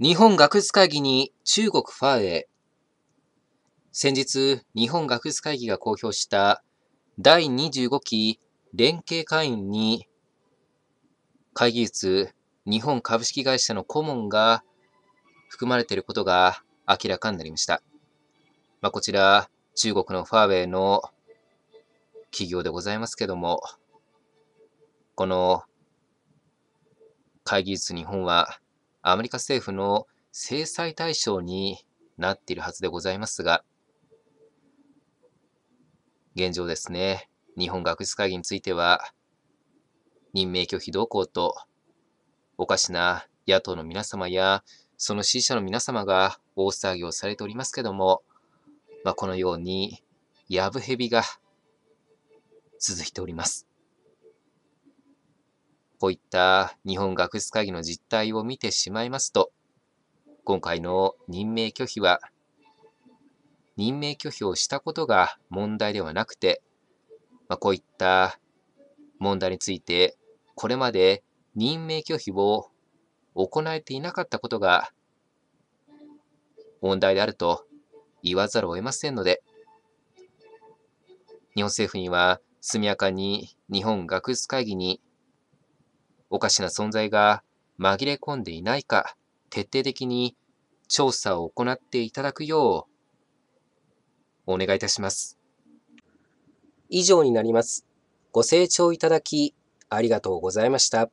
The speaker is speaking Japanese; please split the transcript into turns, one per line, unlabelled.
日本学術会議に中国ファーウェイ。先日、日本学術会議が公表した第25期連携会員に会議室日本株式会社の顧問が含まれていることが明らかになりました。まあ、こちら、中国のファーウェイの企業でございますけども、この会議室日本はアメリカ政府の制裁対象になっているはずでございますが、現状ですね、日本学術会議については、任命拒否同行と、おかしな野党の皆様や、その支持者の皆様が大騒ぎをされておりますけども、まあ、このように、やぶ蛇が続いております。こういった日本学術会議の実態を見てしまいますと、今回の任命拒否は、任命拒否をしたことが問題ではなくて、まあ、こういった問題について、これまで任命拒否を行えていなかったことが問題であると言わざるを得ませんので、日本政府には速やかに日本学術会議におかしな存在が紛れ込んでいないか、徹底的に調査を行っていただくよう、お願いいたします。以上になります。ご清聴いただき、ありがとうございました。